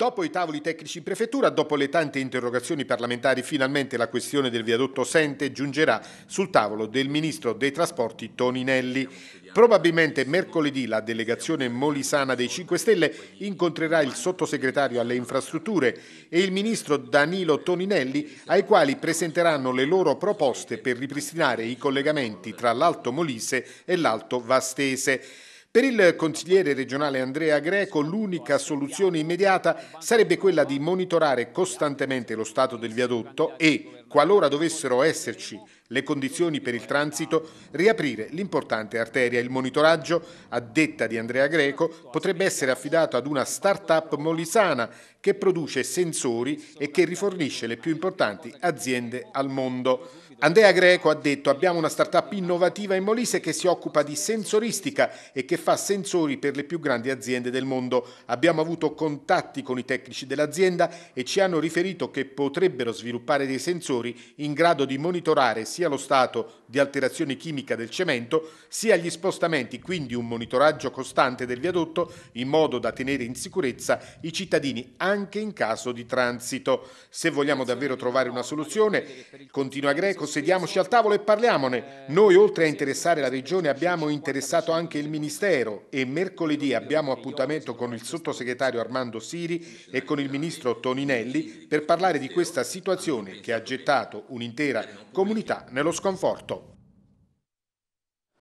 Dopo i tavoli tecnici in prefettura, dopo le tante interrogazioni parlamentari, finalmente la questione del viadotto Sente giungerà sul tavolo del ministro dei trasporti Toninelli. Probabilmente mercoledì la delegazione molisana dei 5 Stelle incontrerà il sottosegretario alle infrastrutture e il ministro Danilo Toninelli ai quali presenteranno le loro proposte per ripristinare i collegamenti tra l'Alto Molise e l'Alto Vastese. Per il consigliere regionale Andrea Greco l'unica soluzione immediata sarebbe quella di monitorare costantemente lo stato del viadotto e, qualora dovessero esserci le condizioni per il transito, riaprire l'importante arteria. Il monitoraggio, a detta di Andrea Greco, potrebbe essere affidato ad una start-up molisana che produce sensori e che rifornisce le più importanti aziende al mondo. Andrea Greco ha detto abbiamo una start-up innovativa in Molise che si occupa di sensoristica e che fa sensori per le più grandi aziende del mondo. Abbiamo avuto contatti con i tecnici dell'azienda e ci hanno riferito che potrebbero sviluppare dei sensori in grado di monitorare sia lo stato di alterazione chimica del cemento, sia gli spostamenti, quindi un monitoraggio costante del viadotto in modo da tenere in sicurezza i cittadini anche in caso di transito. Se vogliamo davvero trovare una soluzione, continua Greco, sediamoci al tavolo e parliamone. Noi oltre a interessare la Regione abbiamo interessato anche il Ministero Ministero e mercoledì abbiamo appuntamento con il sottosegretario Armando Siri e con il ministro Toninelli per parlare di questa situazione che ha gettato un'intera comunità nello sconforto.